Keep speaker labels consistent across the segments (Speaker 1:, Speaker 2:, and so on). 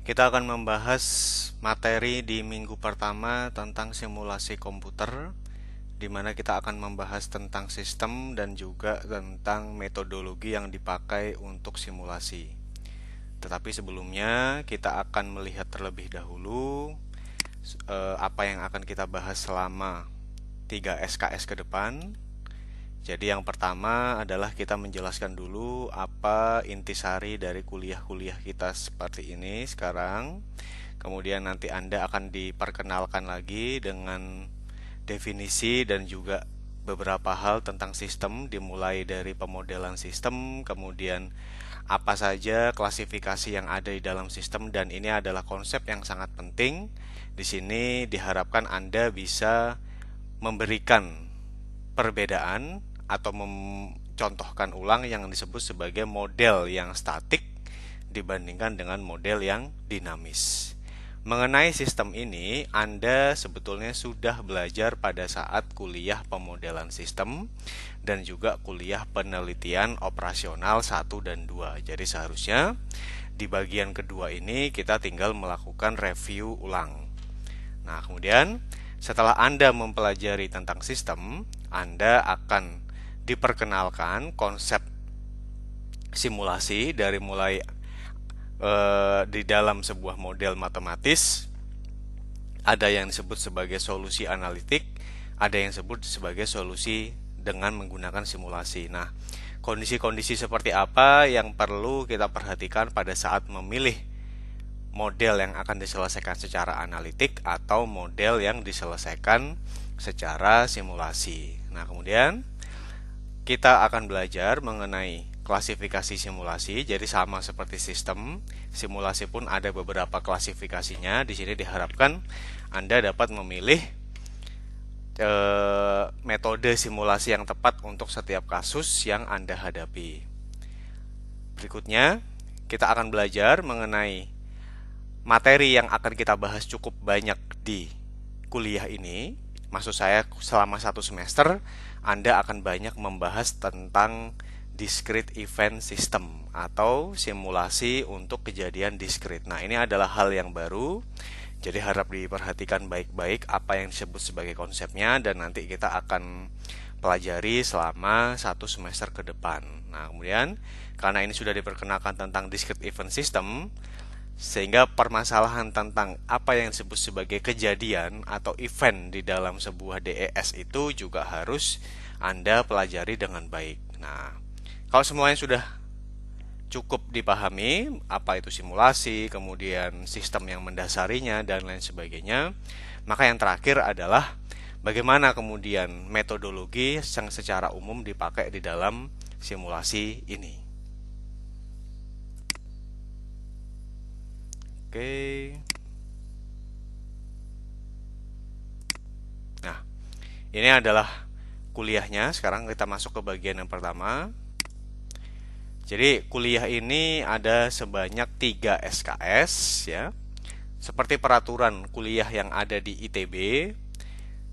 Speaker 1: Kita akan membahas materi di minggu pertama tentang simulasi komputer, di mana kita akan membahas tentang sistem dan juga tentang metodologi yang dipakai untuk simulasi. Tetapi sebelumnya, kita akan melihat terlebih dahulu eh, apa yang akan kita bahas selama 3 SKS ke depan jadi yang pertama adalah kita menjelaskan dulu apa intisari dari kuliah-kuliah kita seperti ini sekarang. Kemudian nanti Anda akan diperkenalkan lagi dengan definisi dan juga beberapa hal tentang sistem dimulai dari pemodelan sistem, kemudian apa saja klasifikasi yang ada di dalam sistem dan ini adalah konsep yang sangat penting. Di sini diharapkan Anda bisa memberikan perbedaan atau mencontohkan ulang yang disebut sebagai model yang statik dibandingkan dengan model yang dinamis. Mengenai sistem ini, Anda sebetulnya sudah belajar pada saat kuliah pemodelan sistem dan juga kuliah penelitian operasional 1 dan 2. Jadi seharusnya di bagian kedua ini kita tinggal melakukan review ulang. Nah, kemudian setelah Anda mempelajari tentang sistem, Anda akan diperkenalkan konsep simulasi dari mulai e, di dalam sebuah model matematis ada yang disebut sebagai solusi analitik, ada yang disebut sebagai solusi dengan menggunakan simulasi. Nah, kondisi-kondisi seperti apa yang perlu kita perhatikan pada saat memilih model yang akan diselesaikan secara analitik atau model yang diselesaikan secara simulasi. Nah, kemudian kita akan belajar mengenai klasifikasi simulasi. Jadi sama seperti sistem, simulasi pun ada beberapa klasifikasinya. Di sini diharapkan Anda dapat memilih e, metode simulasi yang tepat untuk setiap kasus yang Anda hadapi. Berikutnya, kita akan belajar mengenai materi yang akan kita bahas cukup banyak di kuliah ini. Maksud saya selama satu semester anda akan banyak membahas tentang discrete event system atau simulasi untuk kejadian discrete. Nah, ini adalah hal yang baru. Jadi harap diperhatikan baik-baik apa yang disebut sebagai konsepnya dan nanti kita akan pelajari selama satu semester ke depan. Nah, kemudian karena ini sudah diperkenalkan tentang discrete event system, sehingga permasalahan tentang apa yang disebut sebagai kejadian atau event di dalam sebuah DES itu juga harus Anda pelajari dengan baik. Nah, kalau semuanya sudah cukup dipahami apa itu simulasi, kemudian sistem yang mendasarinya dan lain sebagainya, maka yang terakhir adalah bagaimana kemudian metodologi yang secara umum dipakai di dalam simulasi ini. oke nah ini adalah kuliahnya sekarang kita masuk ke bagian yang pertama jadi kuliah ini ada sebanyak 3 SKS ya seperti peraturan kuliah yang ada di ITB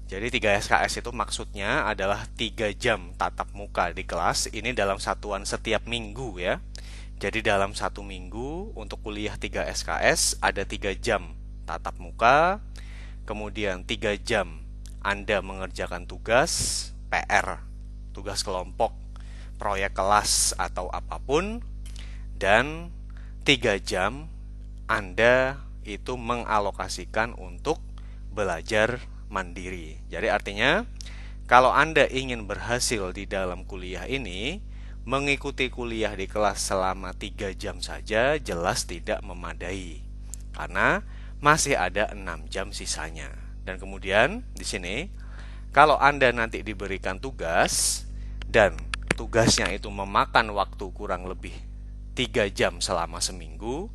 Speaker 1: jadi 3 SKS itu maksudnya adalah 3 jam tatap muka di kelas ini dalam satuan setiap minggu ya jadi dalam satu minggu untuk kuliah 3 SKS ada 3 jam tatap muka, kemudian 3 jam Anda mengerjakan tugas PR, tugas kelompok, proyek kelas atau apapun, dan 3 jam Anda itu mengalokasikan untuk belajar mandiri. Jadi artinya kalau Anda ingin berhasil di dalam kuliah ini, Mengikuti kuliah di kelas selama 3 jam saja jelas tidak memadai karena masih ada 6 jam sisanya. Dan kemudian di sini kalau Anda nanti diberikan tugas dan tugasnya itu memakan waktu kurang lebih 3 jam selama seminggu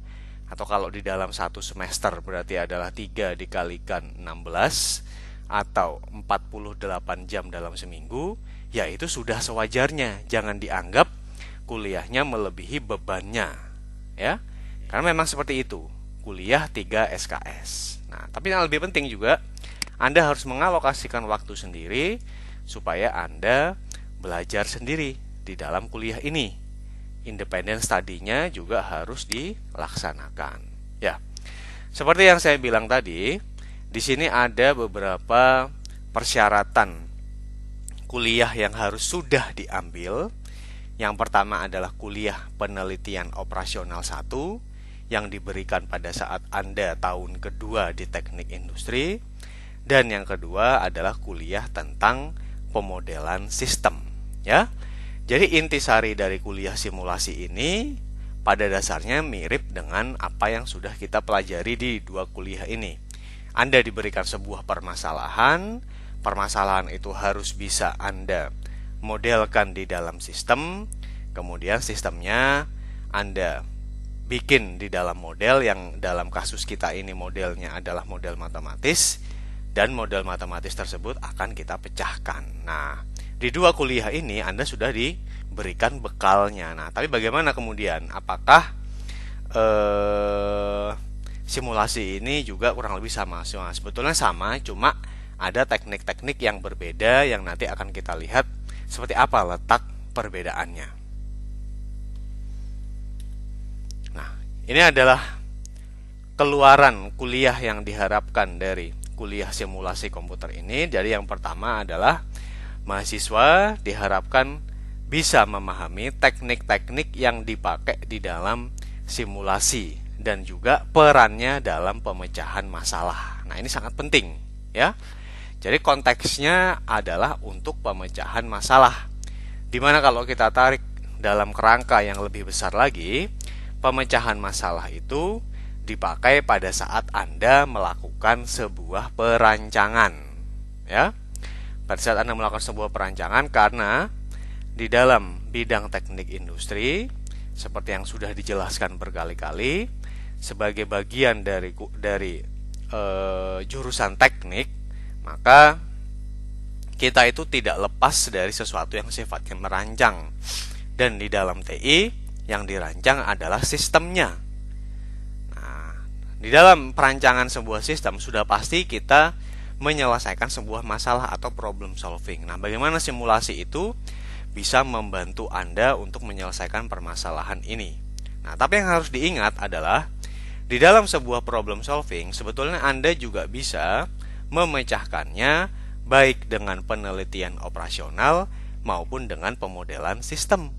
Speaker 1: atau kalau di dalam satu semester berarti adalah 3 dikalikan 16 atau 48 jam dalam seminggu ya itu sudah sewajarnya. Jangan dianggap kuliahnya melebihi bebannya. Ya. Karena memang seperti itu. Kuliah 3 SKS. Nah, tapi yang lebih penting juga Anda harus mengalokasikan waktu sendiri supaya Anda belajar sendiri di dalam kuliah ini. Independen studinya juga harus dilaksanakan. Ya. Seperti yang saya bilang tadi, di sini ada beberapa persyaratan kuliah yang harus sudah diambil. Yang pertama adalah kuliah penelitian operasional 1 yang diberikan pada saat Anda tahun kedua di teknik industri. Dan yang kedua adalah kuliah tentang pemodelan sistem, ya. Jadi intisari dari kuliah simulasi ini pada dasarnya mirip dengan apa yang sudah kita pelajari di dua kuliah ini. Anda diberikan sebuah permasalahan, permasalahan itu harus bisa Anda modelkan di dalam sistem, kemudian sistemnya Anda bikin di dalam model yang dalam kasus kita ini modelnya adalah model matematis dan model matematis tersebut akan kita pecahkan. Nah, di dua kuliah ini Anda sudah diberikan bekalnya. Nah, tapi bagaimana kemudian? Apakah eh, simulasi ini juga kurang lebih sama? Sebetulnya sama, cuma ada teknik-teknik yang berbeda yang nanti akan kita lihat seperti apa letak perbedaannya. Nah, ini adalah keluaran kuliah yang diharapkan dari kuliah simulasi komputer ini. Jadi yang pertama adalah mahasiswa diharapkan bisa memahami teknik-teknik yang dipakai di dalam simulasi dan juga perannya dalam pemecahan masalah. Nah, ini sangat penting, ya jadi konteksnya adalah untuk pemecahan masalah. Dimana kalau kita tarik dalam kerangka yang lebih besar lagi, pemecahan masalah itu dipakai pada saat Anda melakukan sebuah perancangan. Ya. Pada saat Anda melakukan sebuah perancangan karena di dalam bidang teknik industri seperti yang sudah dijelaskan berkali-kali sebagai bagian dari dari e, jurusan teknik maka kita itu tidak lepas dari sesuatu yang sifatnya merancang. Dan di dalam TI yang dirancang adalah sistemnya. Nah, di dalam perancangan sebuah sistem sudah pasti kita menyelesaikan sebuah masalah atau problem solving. Nah, bagaimana simulasi itu bisa membantu Anda untuk menyelesaikan permasalahan ini? Nah, tapi yang harus diingat adalah di dalam sebuah problem solving sebetulnya Anda juga bisa memecahkannya baik dengan penelitian operasional maupun dengan pemodelan sistem.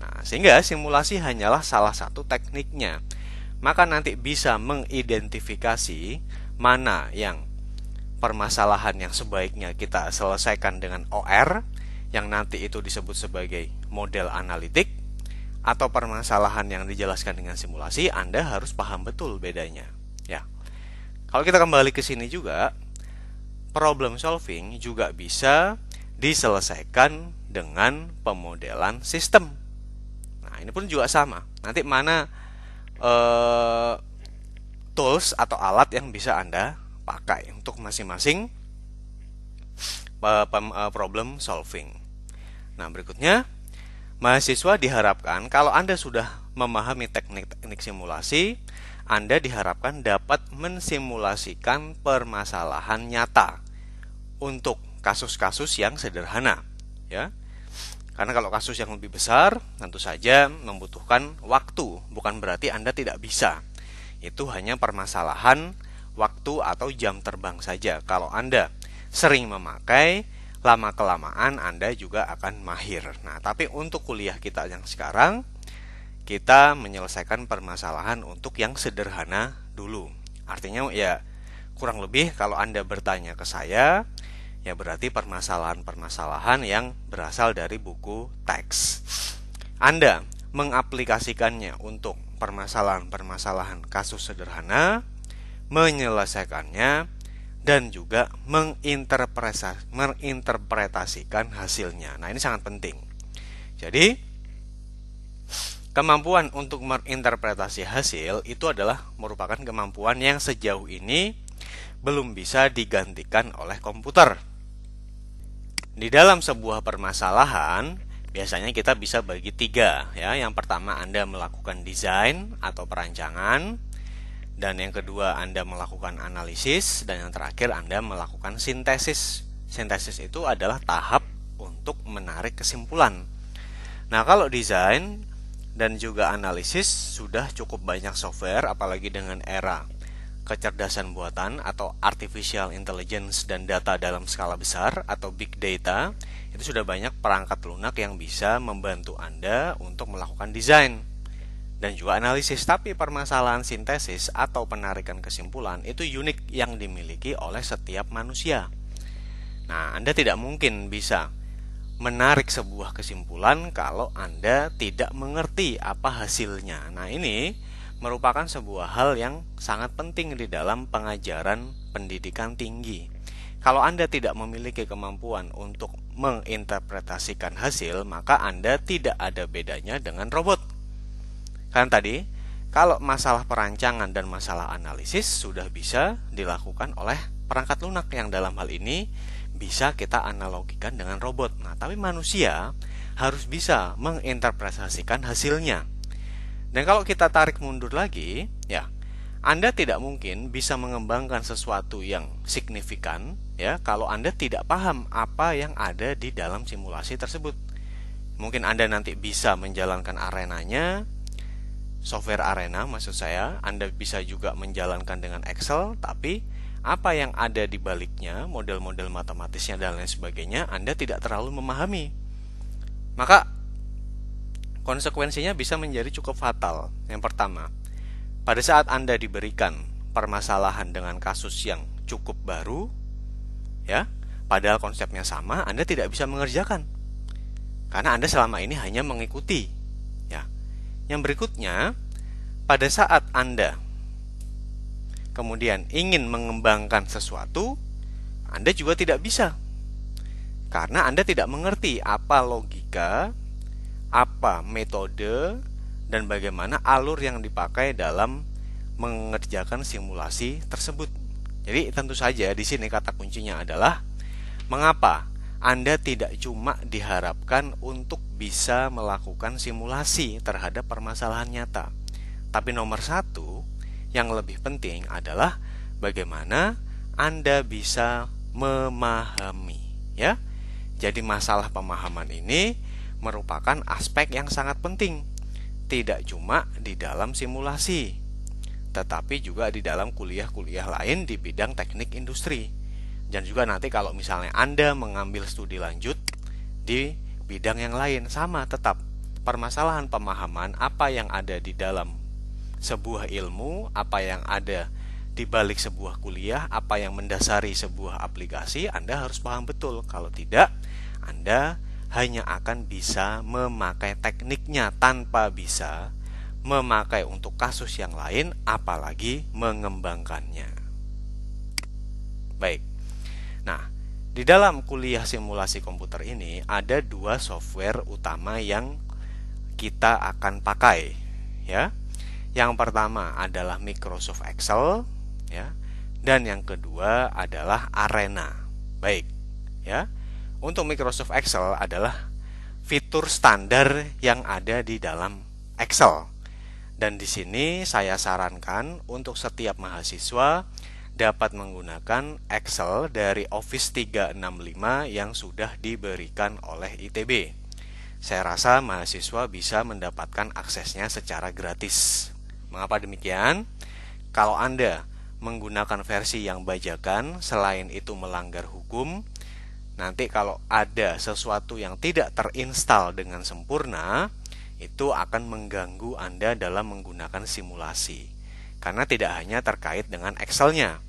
Speaker 1: Nah, sehingga simulasi hanyalah salah satu tekniknya. Maka nanti bisa mengidentifikasi mana yang permasalahan yang sebaiknya kita selesaikan dengan OR yang nanti itu disebut sebagai model analitik atau permasalahan yang dijelaskan dengan simulasi, Anda harus paham betul bedanya. Kalau kita kembali ke sini juga, problem solving juga bisa diselesaikan dengan pemodelan sistem. Nah, ini pun juga sama. Nanti mana eh, tools atau alat yang bisa Anda pakai untuk masing-masing eh, eh, problem solving. Nah, berikutnya mahasiswa diharapkan kalau Anda sudah memahami teknik-teknik simulasi, Anda diharapkan dapat mensimulasikan permasalahan nyata untuk kasus-kasus yang sederhana, ya. Karena kalau kasus yang lebih besar, tentu saja membutuhkan waktu, bukan berarti Anda tidak bisa. Itu hanya permasalahan waktu atau jam terbang saja. Kalau Anda sering memakai, lama-kelamaan Anda juga akan mahir. Nah, tapi untuk kuliah kita yang sekarang, kita menyelesaikan permasalahan untuk yang sederhana dulu. Artinya ya kurang lebih kalau Anda bertanya ke saya, ya berarti permasalahan-permasalahan yang berasal dari buku teks. Anda mengaplikasikannya untuk permasalahan-permasalahan kasus sederhana, menyelesaikannya, dan juga menginterpretasikan hasilnya. Nah, ini sangat penting. Jadi, Kemampuan untuk menginterpretasi hasil itu adalah merupakan kemampuan yang sejauh ini belum bisa digantikan oleh komputer. Di dalam sebuah permasalahan, biasanya kita bisa bagi tiga ya. Yang pertama Anda melakukan desain atau perancangan, dan yang kedua Anda melakukan analisis, dan yang terakhir Anda melakukan sintesis. Sintesis itu adalah tahap untuk menarik kesimpulan. Nah, kalau desain dan juga analisis sudah cukup banyak software apalagi dengan era kecerdasan buatan atau artificial intelligence dan data dalam skala besar atau big data itu sudah banyak perangkat lunak yang bisa membantu Anda untuk melakukan desain dan juga analisis tapi permasalahan sintesis atau penarikan kesimpulan itu unik yang dimiliki oleh setiap manusia. Nah, Anda tidak mungkin bisa menarik sebuah kesimpulan kalau Anda tidak mengerti apa hasilnya. Nah, ini merupakan sebuah hal yang sangat penting di dalam pengajaran pendidikan tinggi. Kalau Anda tidak memiliki kemampuan untuk menginterpretasikan hasil, maka Anda tidak ada bedanya dengan robot. Kan tadi, kalau masalah perancangan dan masalah analisis sudah bisa dilakukan oleh perangkat lunak yang dalam hal ini bisa kita analogikan dengan robot. Nah, tapi manusia harus bisa menginterpretasikan hasilnya. Dan kalau kita tarik mundur lagi, ya, Anda tidak mungkin bisa mengembangkan sesuatu yang signifikan, ya, kalau Anda tidak paham apa yang ada di dalam simulasi tersebut. Mungkin Anda nanti bisa menjalankan arenanya, software arena maksud saya, Anda bisa juga menjalankan dengan Excel, tapi apa yang ada di baliknya, model-model matematisnya dan lain sebagainya, Anda tidak terlalu memahami. Maka konsekuensinya bisa menjadi cukup fatal. Yang pertama, pada saat Anda diberikan permasalahan dengan kasus yang cukup baru, ya, padahal konsepnya sama, Anda tidak bisa mengerjakan. Karena Anda selama ini hanya mengikuti, ya. Yang berikutnya, pada saat Anda kemudian ingin mengembangkan sesuatu, Anda juga tidak bisa. Karena Anda tidak mengerti apa logika, apa metode, dan bagaimana alur yang dipakai dalam mengerjakan simulasi tersebut. Jadi tentu saja di sini kata kuncinya adalah mengapa Anda tidak cuma diharapkan untuk bisa melakukan simulasi terhadap permasalahan nyata. Tapi nomor satu, yang lebih penting adalah bagaimana Anda bisa memahami, ya. Jadi masalah pemahaman ini merupakan aspek yang sangat penting, tidak cuma di dalam simulasi, tetapi juga di dalam kuliah-kuliah lain di bidang teknik industri. Dan juga nanti kalau misalnya Anda mengambil studi lanjut di bidang yang lain sama tetap permasalahan pemahaman apa yang ada di dalam sebuah ilmu, apa yang ada di balik sebuah kuliah, apa yang mendasari sebuah aplikasi, Anda harus paham betul. Kalau tidak, Anda hanya akan bisa memakai tekniknya tanpa bisa memakai untuk kasus yang lain, apalagi mengembangkannya. Baik, nah di dalam kuliah simulasi komputer ini ada dua software utama yang kita akan pakai, ya. Yang pertama adalah Microsoft Excel, ya. Dan yang kedua adalah Arena. Baik, ya. Untuk Microsoft Excel adalah fitur standar yang ada di dalam Excel. Dan di sini saya sarankan untuk setiap mahasiswa dapat menggunakan Excel dari Office 365 yang sudah diberikan oleh ITB. Saya rasa mahasiswa bisa mendapatkan aksesnya secara gratis. Mengapa demikian? Kalau Anda menggunakan versi yang bajakan, selain itu melanggar hukum, nanti kalau ada sesuatu yang tidak terinstal dengan sempurna, itu akan mengganggu Anda dalam menggunakan simulasi. Karena tidak hanya terkait dengan Excel-nya.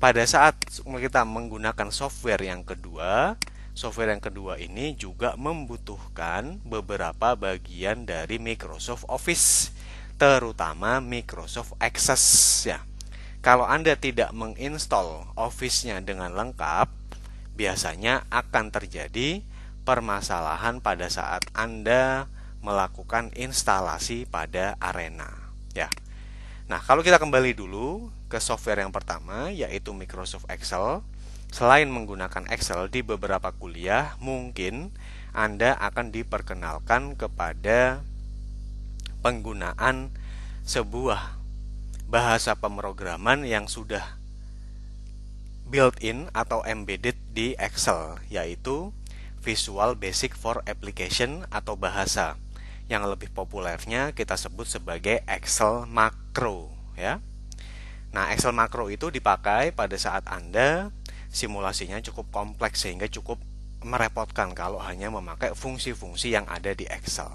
Speaker 1: Pada saat kita menggunakan software yang kedua, software yang kedua ini juga membutuhkan beberapa bagian dari Microsoft Office terutama Microsoft Access ya. Kalau Anda tidak menginstall Office-nya dengan lengkap, biasanya akan terjadi permasalahan pada saat Anda melakukan instalasi pada Arena ya. Nah, kalau kita kembali dulu ke software yang pertama, yaitu Microsoft Excel. Selain menggunakan Excel di beberapa kuliah, mungkin Anda akan diperkenalkan kepada penggunaan sebuah bahasa pemrograman yang sudah built-in atau embedded di Excel, yaitu Visual Basic for Application atau bahasa yang lebih populernya kita sebut sebagai Excel Macro, ya. Nah, Excel Macro itu dipakai pada saat Anda simulasinya cukup kompleks sehingga cukup merepotkan kalau hanya memakai fungsi-fungsi yang ada di Excel.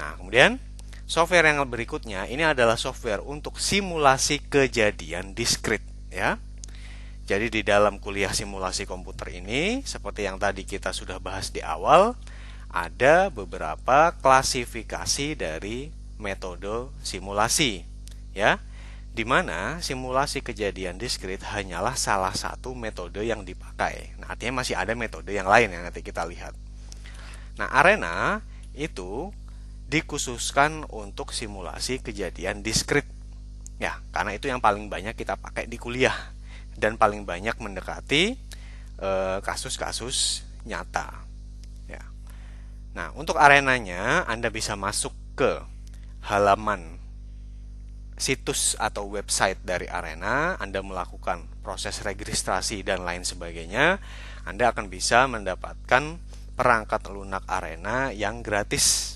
Speaker 1: Nah, kemudian Software yang berikutnya ini adalah software untuk simulasi kejadian diskrit ya. Jadi di dalam kuliah simulasi komputer ini seperti yang tadi kita sudah bahas di awal ada beberapa klasifikasi dari metode simulasi ya. Di mana simulasi kejadian diskrit hanyalah salah satu metode yang dipakai. Nah, artinya masih ada metode yang lain yang nanti kita lihat. Nah, arena itu dikhususkan untuk simulasi kejadian diskrit. Ya, karena itu yang paling banyak kita pakai di kuliah dan paling banyak mendekati eh, kasus-kasus e, nyata. Ya. Nah, untuk arenanya Anda bisa masuk ke halaman situs atau website dari arena, Anda melakukan proses registrasi dan lain sebagainya, Anda akan bisa mendapatkan perangkat lunak arena yang gratis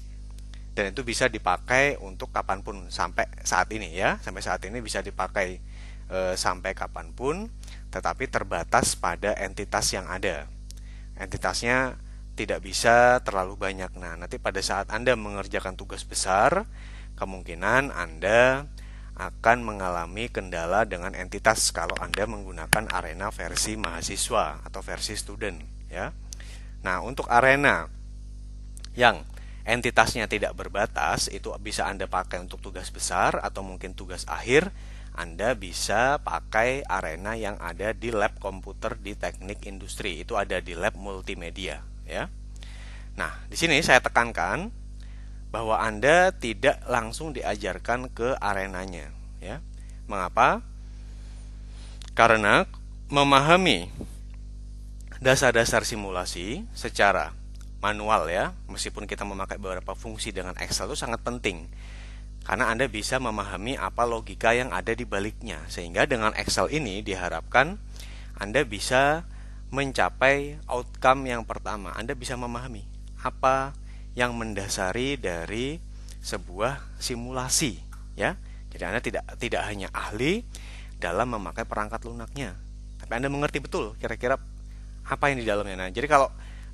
Speaker 1: dan itu bisa dipakai untuk kapanpun sampai saat ini ya sampai saat ini bisa dipakai e, sampai kapanpun tetapi terbatas pada entitas yang ada entitasnya tidak bisa terlalu banyak nah nanti pada saat anda mengerjakan tugas besar kemungkinan anda akan mengalami kendala dengan entitas kalau Anda menggunakan arena versi mahasiswa atau versi student ya. Nah, untuk arena yang entitasnya tidak berbatas, itu bisa Anda pakai untuk tugas besar atau mungkin tugas akhir. Anda bisa pakai arena yang ada di lab komputer di teknik industri. Itu ada di lab multimedia, ya. Nah, di sini saya tekankan bahwa Anda tidak langsung diajarkan ke arenanya, ya. Mengapa? Karena memahami dasar-dasar simulasi secara manual ya, meskipun kita memakai beberapa fungsi dengan Excel itu sangat penting. Karena Anda bisa memahami apa logika yang ada di baliknya. Sehingga dengan Excel ini diharapkan Anda bisa mencapai outcome yang pertama. Anda bisa memahami apa yang mendasari dari sebuah simulasi, ya. Jadi Anda tidak tidak hanya ahli dalam memakai perangkat lunaknya, tapi Anda mengerti betul kira-kira apa yang di dalamnya. Nah, jadi kalau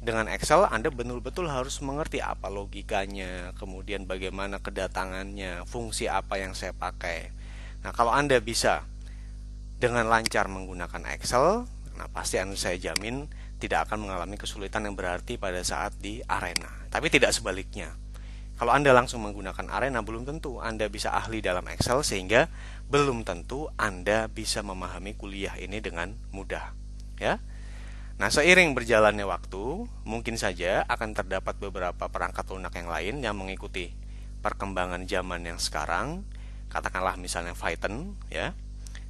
Speaker 1: dengan Excel Anda betul-betul harus mengerti apa logikanya, kemudian bagaimana kedatangannya, fungsi apa yang saya pakai. Nah, kalau Anda bisa dengan lancar menggunakan Excel, nah pasti Anda saya jamin tidak akan mengalami kesulitan yang berarti pada saat di arena. Tapi tidak sebaliknya. Kalau Anda langsung menggunakan arena belum tentu Anda bisa ahli dalam Excel sehingga belum tentu Anda bisa memahami kuliah ini dengan mudah. Ya. Nah, seiring berjalannya waktu, mungkin saja akan terdapat beberapa perangkat lunak yang lain yang mengikuti perkembangan zaman yang sekarang, katakanlah misalnya Python, ya.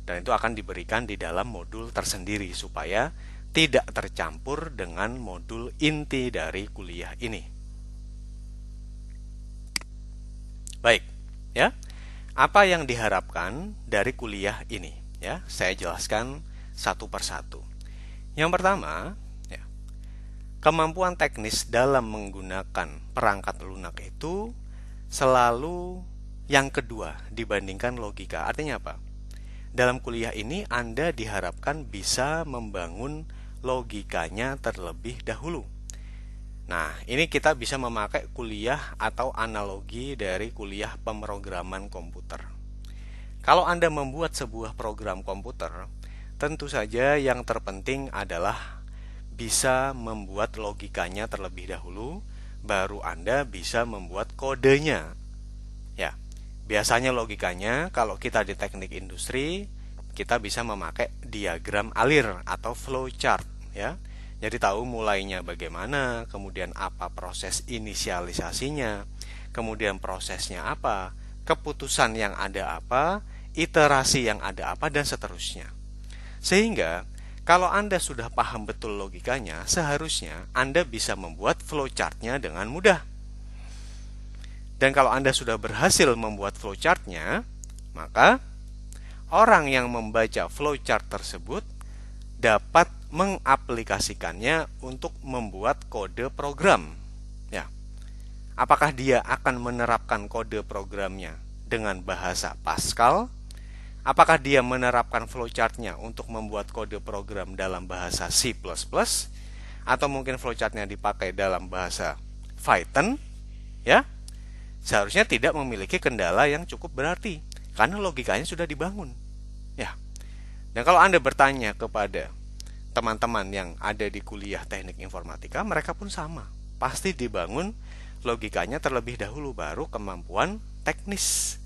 Speaker 1: Dan itu akan diberikan di dalam modul tersendiri supaya tidak tercampur dengan modul inti dari kuliah ini. Baik, ya. Apa yang diharapkan dari kuliah ini, ya? Saya jelaskan satu persatu. Yang pertama, ya, kemampuan teknis dalam menggunakan perangkat lunak itu selalu yang kedua dibandingkan logika. Artinya apa? Dalam kuliah ini Anda diharapkan bisa membangun logikanya terlebih dahulu. Nah, ini kita bisa memakai kuliah atau analogi dari kuliah pemrograman komputer. Kalau Anda membuat sebuah program komputer, Tentu saja yang terpenting adalah bisa membuat logikanya terlebih dahulu, baru Anda bisa membuat kodenya. Ya, biasanya logikanya kalau kita di teknik industri, kita bisa memakai diagram alir atau flow chart ya. Jadi tahu mulainya bagaimana, kemudian apa proses inisialisasinya, kemudian prosesnya apa, keputusan yang ada apa, iterasi yang ada apa dan seterusnya. Sehingga kalau Anda sudah paham betul logikanya, seharusnya Anda bisa membuat flowchartnya dengan mudah. Dan kalau Anda sudah berhasil membuat flowchartnya, maka orang yang membaca flowchart tersebut dapat mengaplikasikannya untuk membuat kode program. Ya. Apakah dia akan menerapkan kode programnya dengan bahasa Pascal Apakah dia menerapkan flowchartnya untuk membuat kode program dalam bahasa C++? Atau mungkin flowchartnya dipakai dalam bahasa Python? Ya, seharusnya tidak memiliki kendala yang cukup berarti karena logikanya sudah dibangun. Ya. Dan kalau Anda bertanya kepada teman-teman yang ada di kuliah teknik informatika, mereka pun sama. Pasti dibangun logikanya terlebih dahulu baru kemampuan teknis.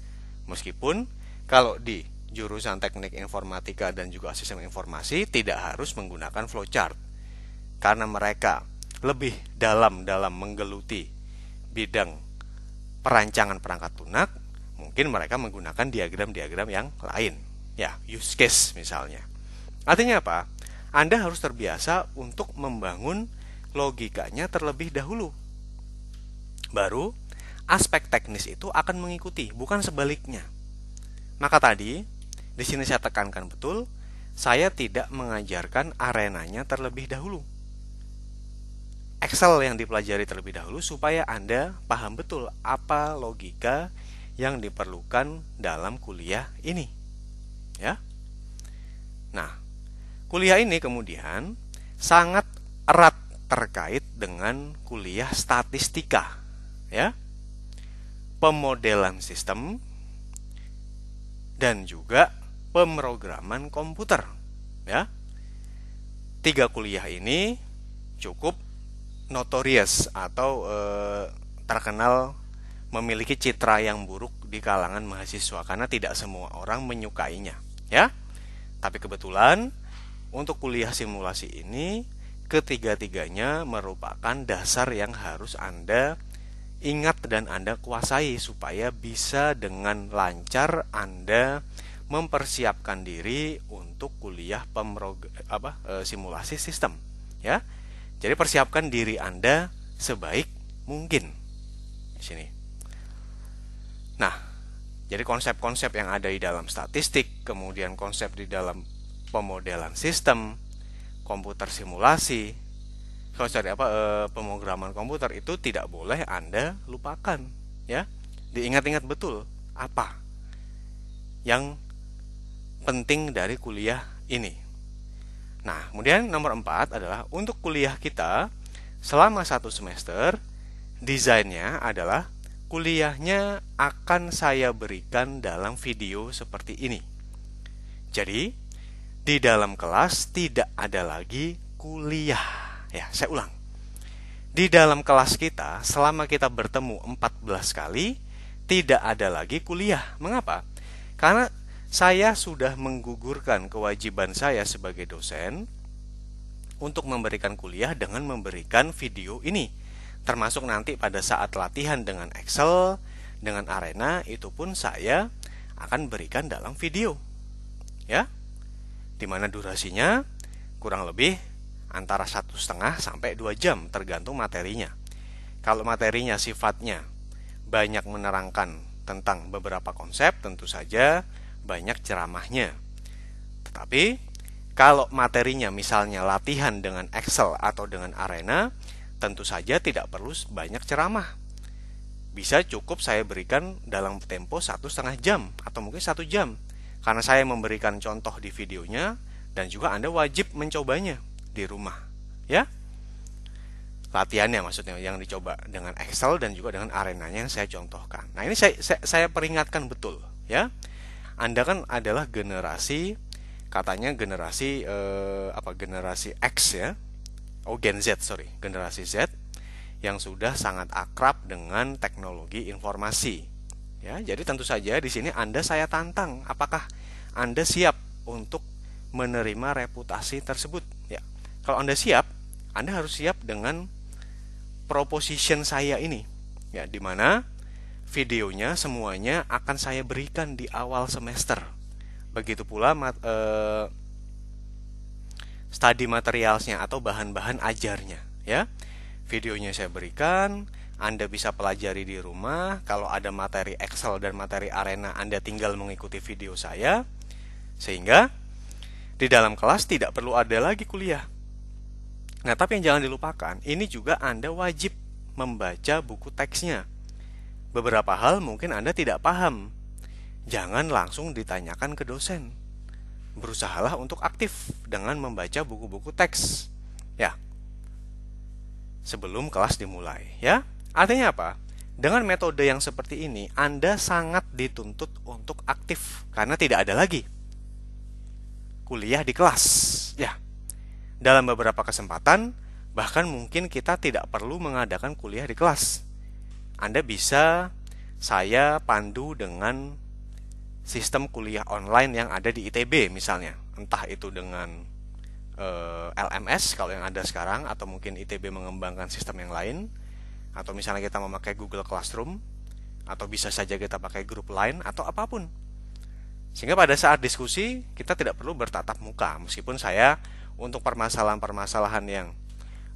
Speaker 1: Meskipun kalau di jurusan teknik informatika dan juga sistem informasi tidak harus menggunakan flowchart karena mereka lebih dalam dalam menggeluti bidang perancangan perangkat lunak mungkin mereka menggunakan diagram-diagram yang lain ya use case misalnya artinya apa Anda harus terbiasa untuk membangun logikanya terlebih dahulu baru aspek teknis itu akan mengikuti bukan sebaliknya maka tadi di sini saya tekankan betul, saya tidak mengajarkan arenanya terlebih dahulu. Excel yang dipelajari terlebih dahulu supaya Anda paham betul apa logika yang diperlukan dalam kuliah ini. Ya. Nah, kuliah ini kemudian sangat erat terkait dengan kuliah statistika, ya. Pemodelan sistem dan juga pemrograman komputer. Ya. Tiga kuliah ini cukup notorious atau e, terkenal memiliki citra yang buruk di kalangan mahasiswa karena tidak semua orang menyukainya, ya. Tapi kebetulan untuk kuliah simulasi ini ketiga-tiganya merupakan dasar yang harus Anda ingat dan Anda kuasai supaya bisa dengan lancar Anda mempersiapkan diri untuk kuliah pemrog apa e, simulasi sistem ya. Jadi persiapkan diri Anda sebaik mungkin. Di sini. Nah, jadi konsep-konsep yang ada di dalam statistik, kemudian konsep di dalam pemodelan sistem, komputer simulasi, kalau oh, cari apa e, pemrograman komputer itu tidak boleh Anda lupakan, ya. Diingat-ingat betul apa yang penting dari kuliah ini. Nah, kemudian nomor empat adalah untuk kuliah kita selama satu semester, desainnya adalah kuliahnya akan saya berikan dalam video seperti ini. Jadi, di dalam kelas tidak ada lagi kuliah. Ya, saya ulang. Di dalam kelas kita, selama kita bertemu 14 kali, tidak ada lagi kuliah. Mengapa? Karena saya sudah menggugurkan kewajiban saya sebagai dosen untuk memberikan kuliah dengan memberikan video ini. Termasuk nanti pada saat latihan dengan Excel, dengan Arena, itu pun saya akan berikan dalam video. Ya. Dimana durasinya kurang lebih antara satu setengah sampai dua jam tergantung materinya. Kalau materinya sifatnya banyak menerangkan tentang beberapa konsep, tentu saja banyak ceramahnya. Tetapi kalau materinya misalnya latihan dengan Excel atau dengan Arena, tentu saja tidak perlu banyak ceramah. Bisa cukup saya berikan dalam tempo satu setengah jam atau mungkin satu jam, karena saya memberikan contoh di videonya dan juga Anda wajib mencobanya di rumah, ya. Latihannya maksudnya yang dicoba dengan Excel dan juga dengan arenanya yang saya contohkan. Nah ini saya, saya, saya peringatkan betul, ya. Anda kan adalah generasi katanya generasi eh, apa generasi X ya oh Gen Z sorry generasi Z yang sudah sangat akrab dengan teknologi informasi ya jadi tentu saja di sini Anda saya tantang apakah Anda siap untuk menerima reputasi tersebut ya kalau Anda siap Anda harus siap dengan proposition saya ini ya dimana Videonya semuanya akan saya berikan di awal semester. Begitu pula mat, eh, studi materialsnya atau bahan-bahan ajarnya, ya. Videonya saya berikan, Anda bisa pelajari di rumah. Kalau ada materi Excel dan materi Arena, Anda tinggal mengikuti video saya. Sehingga di dalam kelas tidak perlu ada lagi kuliah. Nah, tapi yang jangan dilupakan, ini juga Anda wajib membaca buku teksnya. Beberapa hal mungkin Anda tidak paham. Jangan langsung ditanyakan ke dosen. Berusahalah untuk aktif dengan membaca buku-buku teks. Ya. Sebelum kelas dimulai, ya. Artinya apa? Dengan metode yang seperti ini, Anda sangat dituntut untuk aktif karena tidak ada lagi kuliah di kelas. Ya. Dalam beberapa kesempatan, bahkan mungkin kita tidak perlu mengadakan kuliah di kelas anda bisa saya pandu dengan sistem kuliah online yang ada di ITB misalnya. Entah itu dengan eh, LMS kalau yang ada sekarang atau mungkin ITB mengembangkan sistem yang lain atau misalnya kita memakai Google Classroom atau bisa saja kita pakai grup lain atau apapun. Sehingga pada saat diskusi kita tidak perlu bertatap muka meskipun saya untuk permasalahan-permasalahan yang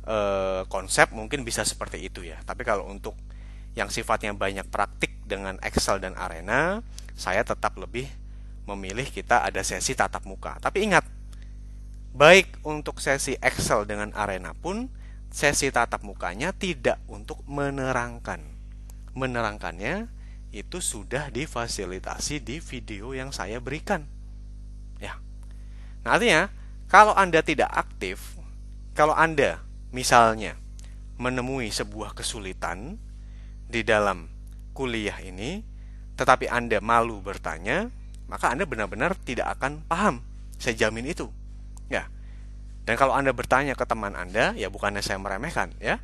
Speaker 1: e, konsep mungkin bisa seperti itu ya. Tapi kalau untuk yang sifatnya banyak praktik dengan Excel dan Arena, saya tetap lebih memilih kita ada sesi tatap muka. Tapi ingat, baik untuk sesi Excel dengan Arena pun, sesi tatap mukanya tidak untuk menerangkan. Menerangkannya itu sudah difasilitasi di video yang saya berikan. Ya. Nah, artinya kalau Anda tidak aktif, kalau Anda misalnya menemui sebuah kesulitan di dalam kuliah ini, tetapi Anda malu bertanya, maka Anda benar-benar tidak akan paham. Saya jamin itu. Ya. Dan kalau Anda bertanya ke teman Anda, ya bukannya saya meremehkan, ya.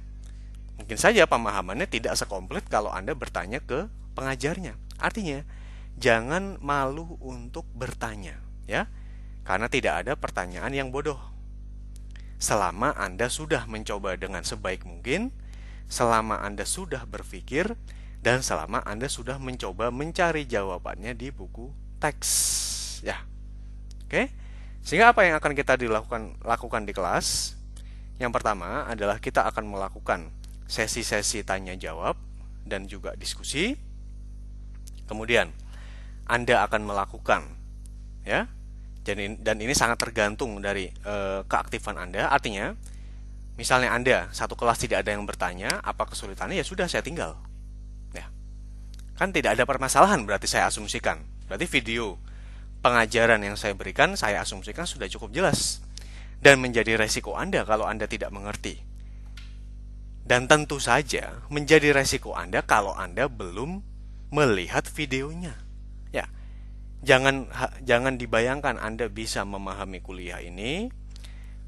Speaker 1: Mungkin saja pemahamannya tidak sekomplit kalau Anda bertanya ke pengajarnya. Artinya, jangan malu untuk bertanya, ya. Karena tidak ada pertanyaan yang bodoh. Selama Anda sudah mencoba dengan sebaik mungkin, selama Anda sudah berpikir dan selama Anda sudah mencoba mencari jawabannya di buku teks. Ya. Oke. Sehingga apa yang akan kita dilakukan lakukan di kelas? Yang pertama adalah kita akan melakukan sesi-sesi tanya jawab dan juga diskusi. Kemudian Anda akan melakukan ya. dan ini sangat tergantung dari e, keaktifan Anda. Artinya Misalnya Anda satu kelas tidak ada yang bertanya apa kesulitannya ya sudah saya tinggal. Ya. Kan tidak ada permasalahan berarti saya asumsikan. Berarti video pengajaran yang saya berikan saya asumsikan sudah cukup jelas dan menjadi resiko Anda kalau Anda tidak mengerti. Dan tentu saja menjadi resiko Anda kalau Anda belum melihat videonya. Ya. Jangan jangan dibayangkan Anda bisa memahami kuliah ini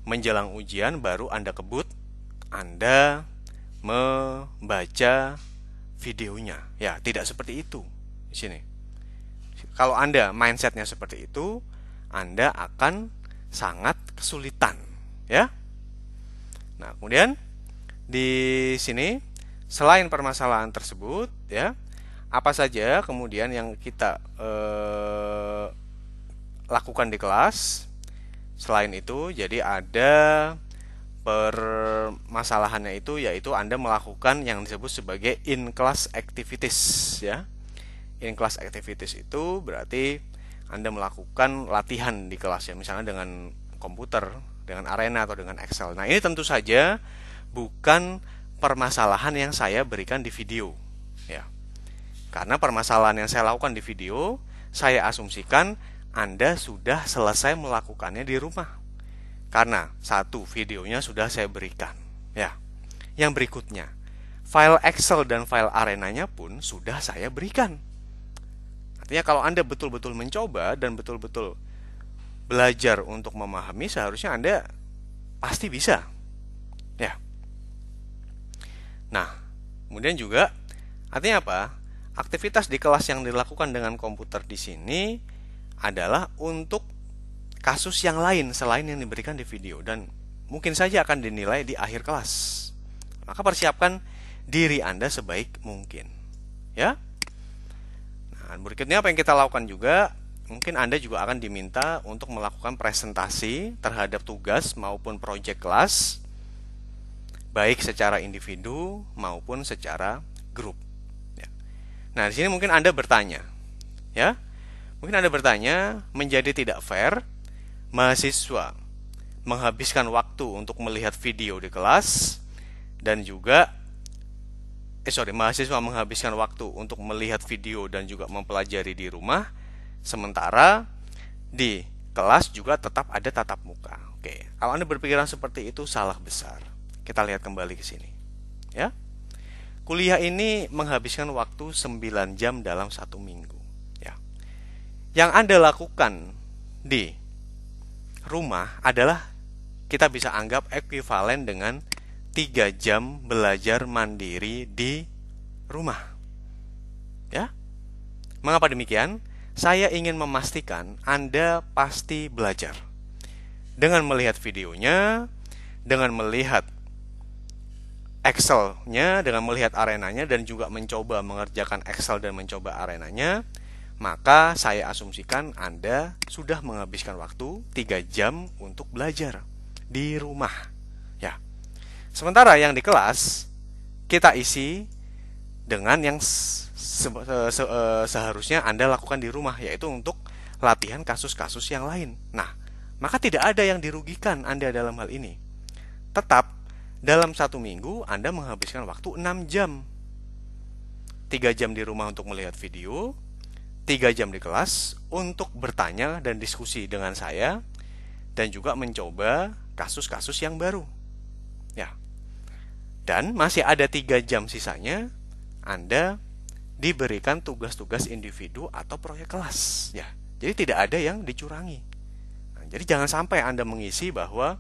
Speaker 1: menjelang ujian baru Anda kebut, Anda membaca videonya. Ya, tidak seperti itu di sini. Kalau Anda mindsetnya seperti itu, Anda akan sangat kesulitan, ya. Nah, kemudian di sini selain permasalahan tersebut, ya, apa saja kemudian yang kita eh, lakukan di kelas Selain itu, jadi ada permasalahannya itu yaitu Anda melakukan yang disebut sebagai in-class activities ya. In-class activities itu berarti Anda melakukan latihan di kelas ya, misalnya dengan komputer, dengan Arena atau dengan Excel. Nah, ini tentu saja bukan permasalahan yang saya berikan di video ya. Karena permasalahan yang saya lakukan di video, saya asumsikan anda sudah selesai melakukannya di rumah. Karena satu videonya sudah saya berikan, ya. Yang berikutnya, file Excel dan file arenanya pun sudah saya berikan. Artinya kalau Anda betul-betul mencoba dan betul-betul belajar untuk memahami, seharusnya Anda pasti bisa. Ya. Nah, kemudian juga artinya apa? Aktivitas di kelas yang dilakukan dengan komputer di sini adalah untuk kasus yang lain selain yang diberikan di video dan mungkin saja akan dinilai di akhir kelas. Maka persiapkan diri Anda sebaik mungkin. Ya. Nah, berikutnya apa yang kita lakukan juga mungkin Anda juga akan diminta untuk melakukan presentasi terhadap tugas maupun proyek kelas baik secara individu maupun secara grup. Ya. Nah, di sini mungkin Anda bertanya, ya, Mungkin Anda bertanya, menjadi tidak fair, mahasiswa menghabiskan waktu untuk melihat video di kelas dan juga eh sorry, mahasiswa menghabiskan waktu untuk melihat video dan juga mempelajari di rumah, sementara di kelas juga tetap ada tatap muka. Oke, kalau Anda berpikiran seperti itu salah besar. Kita lihat kembali ke sini. Ya. Kuliah ini menghabiskan waktu 9 jam dalam satu minggu. Yang Anda lakukan di rumah adalah kita bisa anggap ekuivalen dengan tiga jam belajar mandiri di rumah. Ya. Mengapa demikian? Saya ingin memastikan Anda pasti belajar. Dengan melihat videonya, dengan melihat Excel-nya, dengan melihat arenanya dan juga mencoba mengerjakan Excel dan mencoba arenanya, maka saya asumsikan Anda sudah menghabiskan waktu 3 jam untuk belajar di rumah. Ya. Sementara yang di kelas kita isi dengan yang se se e, seharusnya Anda lakukan di rumah yaitu untuk latihan kasus-kasus yang lain. Nah, maka tidak ada yang dirugikan Anda dalam hal ini. Tetap dalam satu minggu Anda menghabiskan waktu 6 jam. 3 jam di rumah untuk melihat video, tiga jam di kelas untuk bertanya dan diskusi dengan saya dan juga mencoba kasus-kasus yang baru. Ya. Dan masih ada tiga jam sisanya Anda diberikan tugas-tugas individu atau proyek kelas. Ya. Jadi tidak ada yang dicurangi. Nah, jadi jangan sampai Anda mengisi bahwa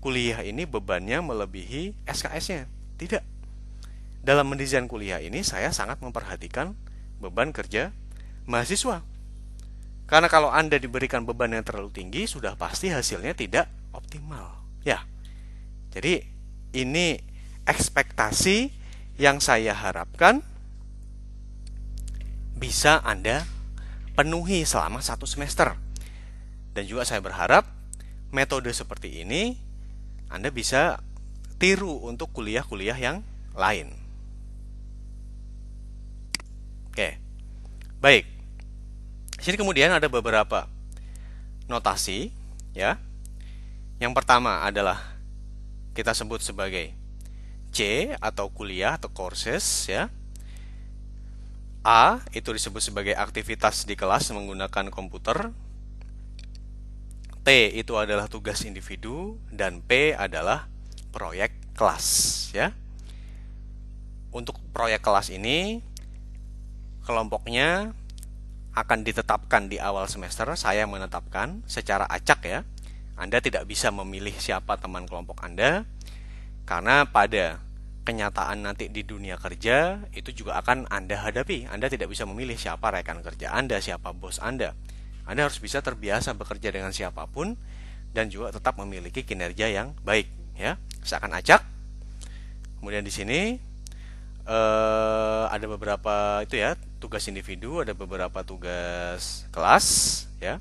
Speaker 1: kuliah ini bebannya melebihi SKS-nya. Tidak. Dalam mendesain kuliah ini saya sangat memperhatikan beban kerja mahasiswa. Karena kalau Anda diberikan beban yang terlalu tinggi, sudah pasti hasilnya tidak optimal. Ya. Jadi ini ekspektasi yang saya harapkan bisa Anda penuhi selama satu semester. Dan juga saya berharap metode seperti ini Anda bisa tiru untuk kuliah-kuliah yang lain. Oke. Baik sini kemudian ada beberapa notasi ya. Yang pertama adalah kita sebut sebagai C atau kuliah atau courses ya. A itu disebut sebagai aktivitas di kelas menggunakan komputer. T itu adalah tugas individu dan P adalah proyek kelas ya. Untuk proyek kelas ini kelompoknya akan ditetapkan di awal semester, saya menetapkan secara acak ya. Anda tidak bisa memilih siapa teman kelompok Anda karena pada kenyataan nanti di dunia kerja itu juga akan Anda hadapi. Anda tidak bisa memilih siapa rekan kerja Anda, siapa bos Anda. Anda harus bisa terbiasa bekerja dengan siapapun dan juga tetap memiliki kinerja yang baik ya. Saya akan acak. Kemudian di sini uh, ada beberapa itu ya tugas individu, ada beberapa tugas kelas ya.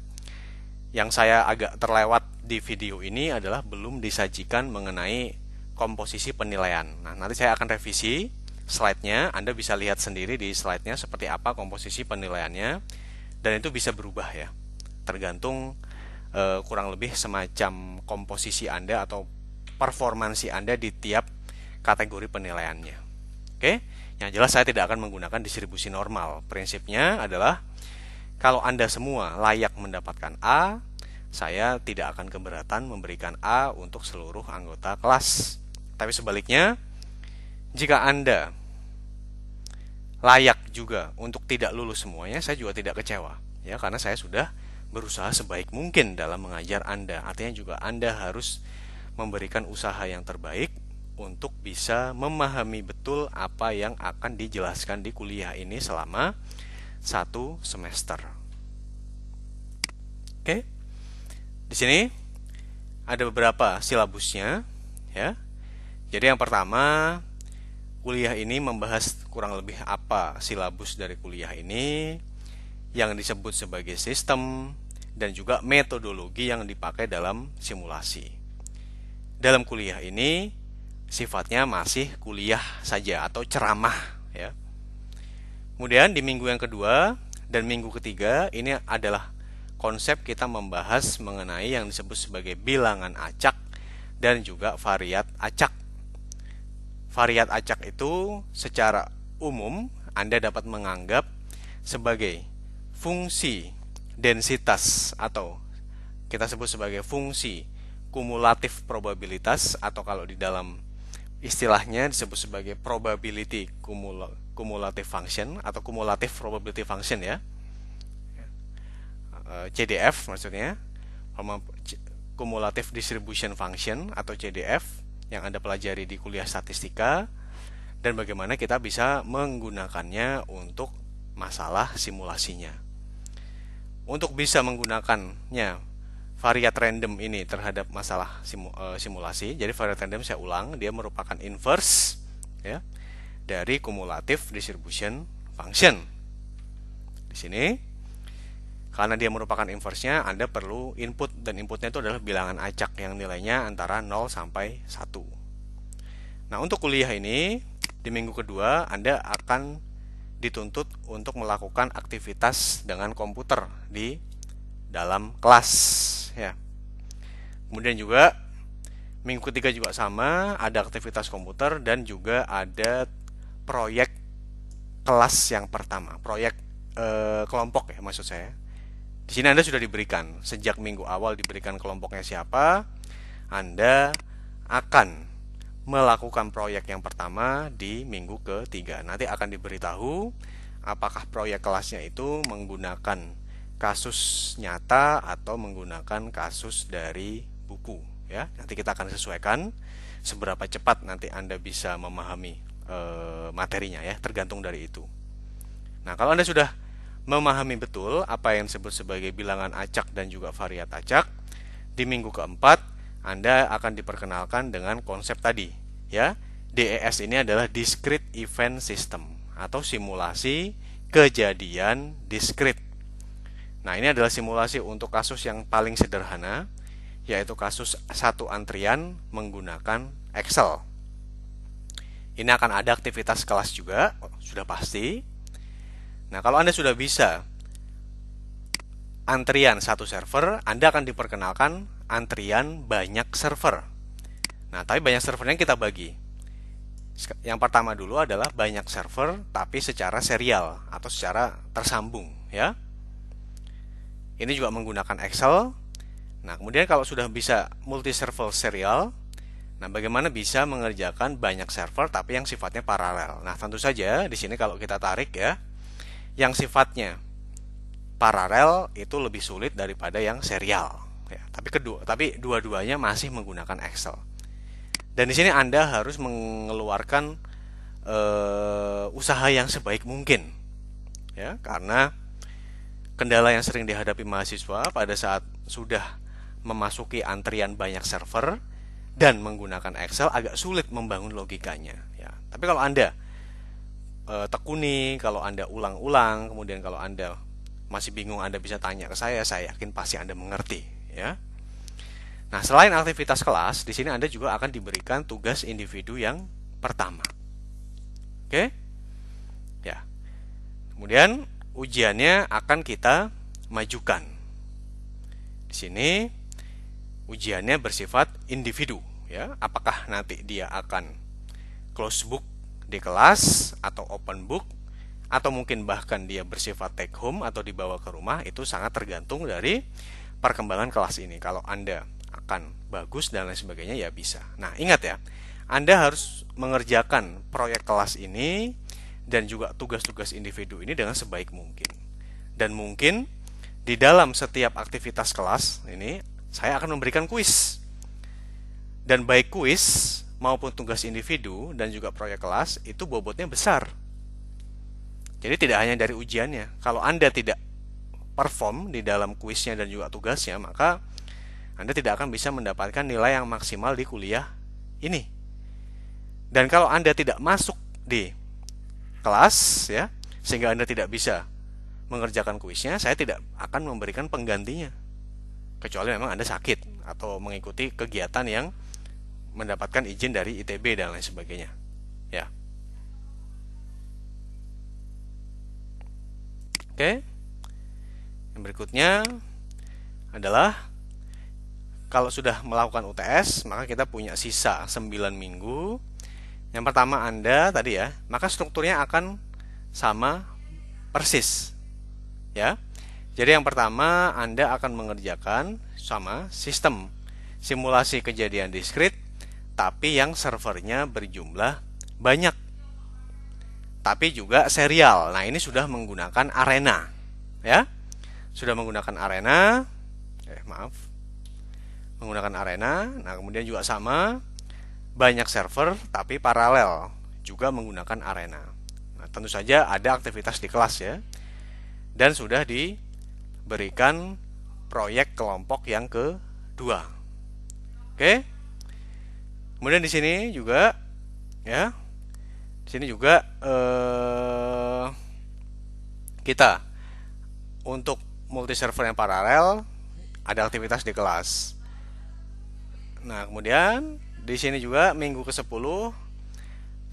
Speaker 1: Yang saya agak terlewat di video ini adalah belum disajikan mengenai komposisi penilaian. Nah, nanti saya akan revisi slide-nya. Anda bisa lihat sendiri di slide-nya seperti apa komposisi penilaiannya dan itu bisa berubah ya. Tergantung uh, kurang lebih semacam komposisi Anda atau performansi Anda di tiap kategori penilaiannya. Oke, yang jelas saya tidak akan menggunakan distribusi normal. Prinsipnya adalah kalau Anda semua layak mendapatkan A, saya tidak akan keberatan memberikan A untuk seluruh anggota kelas. Tapi sebaliknya, jika Anda layak juga untuk tidak lulus semuanya, saya juga tidak kecewa. Ya, karena saya sudah berusaha sebaik mungkin dalam mengajar Anda. Artinya juga Anda harus memberikan usaha yang terbaik untuk bisa memahami betul apa yang akan dijelaskan di kuliah ini selama satu semester. Oke, di sini ada beberapa silabusnya, ya. Jadi yang pertama kuliah ini membahas kurang lebih apa silabus dari kuliah ini yang disebut sebagai sistem dan juga metodologi yang dipakai dalam simulasi. Dalam kuliah ini sifatnya masih kuliah saja atau ceramah ya. Kemudian di minggu yang kedua dan minggu ketiga ini adalah konsep kita membahas mengenai yang disebut sebagai bilangan acak dan juga variat acak. Variat acak itu secara umum Anda dapat menganggap sebagai fungsi densitas atau kita sebut sebagai fungsi kumulatif probabilitas atau kalau di dalam istilahnya disebut sebagai probability cumulative function atau cumulative probability function ya eh, eh, CDF maksudnya cumulative distribution function atau CDF yang Anda pelajari di kuliah statistika dan bagaimana kita bisa menggunakannya untuk masalah simulasinya. Untuk bisa menggunakannya variat random ini terhadap masalah simu, uh, simulasi. Jadi variat random saya ulang, dia merupakan inverse ya dari kumulatif distribution function. Di sini karena dia merupakan inverse-nya, Anda perlu input dan inputnya itu adalah bilangan acak yang nilainya antara 0 sampai 1. Nah, untuk kuliah ini di minggu kedua Anda akan dituntut untuk melakukan aktivitas dengan komputer di dalam kelas ya. Kemudian juga minggu ketiga juga sama, ada aktivitas komputer dan juga ada proyek kelas yang pertama, proyek eh, kelompok ya maksud saya. Di sini Anda sudah diberikan sejak minggu awal diberikan kelompoknya siapa, Anda akan melakukan proyek yang pertama di minggu ketiga. Nanti akan diberitahu apakah proyek kelasnya itu menggunakan kasus nyata atau menggunakan kasus dari buku ya nanti kita akan sesuaikan seberapa cepat nanti anda bisa memahami e, materinya ya tergantung dari itu nah kalau anda sudah memahami betul apa yang disebut sebagai bilangan acak dan juga variat acak di minggu keempat anda akan diperkenalkan dengan konsep tadi ya DES ini adalah discrete event system atau simulasi kejadian diskrit Nah, ini adalah simulasi untuk kasus yang paling sederhana, yaitu kasus satu antrian menggunakan Excel. Ini akan ada aktivitas kelas juga, sudah pasti. Nah, kalau Anda sudah bisa antrian satu server, Anda akan diperkenalkan antrian banyak server. Nah, tapi banyak server yang kita bagi. Yang pertama dulu adalah banyak server tapi secara serial atau secara tersambung, ya. Ini juga menggunakan Excel. Nah, kemudian kalau sudah bisa multi server serial, nah bagaimana bisa mengerjakan banyak server tapi yang sifatnya paralel. Nah, tentu saja di sini kalau kita tarik ya, yang sifatnya paralel itu lebih sulit daripada yang serial. Ya, tapi kedua, tapi dua-duanya masih menggunakan Excel. Dan di sini Anda harus mengeluarkan uh, usaha yang sebaik mungkin, ya, karena Kendala yang sering dihadapi mahasiswa pada saat sudah memasuki antrian banyak server dan menggunakan Excel agak sulit membangun logikanya ya. Tapi kalau Anda e, tekuni, kalau Anda ulang-ulang, kemudian kalau Anda masih bingung Anda bisa tanya ke saya, saya yakin pasti Anda mengerti ya. Nah, selain aktivitas kelas, di sini Anda juga akan diberikan tugas individu yang pertama. Oke? Ya. Kemudian ujiannya akan kita majukan. Di sini ujiannya bersifat individu ya. Apakah nanti dia akan close book di kelas atau open book atau mungkin bahkan dia bersifat take home atau dibawa ke rumah itu sangat tergantung dari perkembangan kelas ini. Kalau Anda akan bagus dan lain sebagainya ya bisa. Nah, ingat ya. Anda harus mengerjakan proyek kelas ini dan juga tugas-tugas individu ini dengan sebaik mungkin. Dan mungkin di dalam setiap aktivitas kelas ini saya akan memberikan kuis. Dan baik kuis maupun tugas individu dan juga proyek kelas itu bobotnya besar. Jadi tidak hanya dari ujiannya. Kalau Anda tidak perform di dalam kuisnya dan juga tugasnya, maka Anda tidak akan bisa mendapatkan nilai yang maksimal di kuliah ini. Dan kalau Anda tidak masuk di kelas ya sehingga Anda tidak bisa mengerjakan kuisnya, saya tidak akan memberikan penggantinya. Kecuali memang Anda sakit atau mengikuti kegiatan yang mendapatkan izin dari ITB dan lain sebagainya. Ya. Oke. Yang berikutnya adalah kalau sudah melakukan UTS, maka kita punya sisa 9 minggu yang pertama Anda tadi ya, maka strukturnya akan sama persis. Ya. Jadi yang pertama Anda akan mengerjakan sama sistem simulasi kejadian diskrit tapi yang servernya berjumlah banyak. Tapi juga serial. Nah, ini sudah menggunakan arena, ya. Sudah menggunakan arena. Eh, maaf. Menggunakan arena. Nah, kemudian juga sama banyak server tapi paralel juga menggunakan arena. Nah, tentu saja ada aktivitas di kelas ya. Dan sudah diberikan proyek kelompok yang kedua. Oke. Kemudian di sini juga ya. Di sini juga eh kita untuk multi server yang paralel ada aktivitas di kelas. Nah, kemudian di sini juga minggu ke-10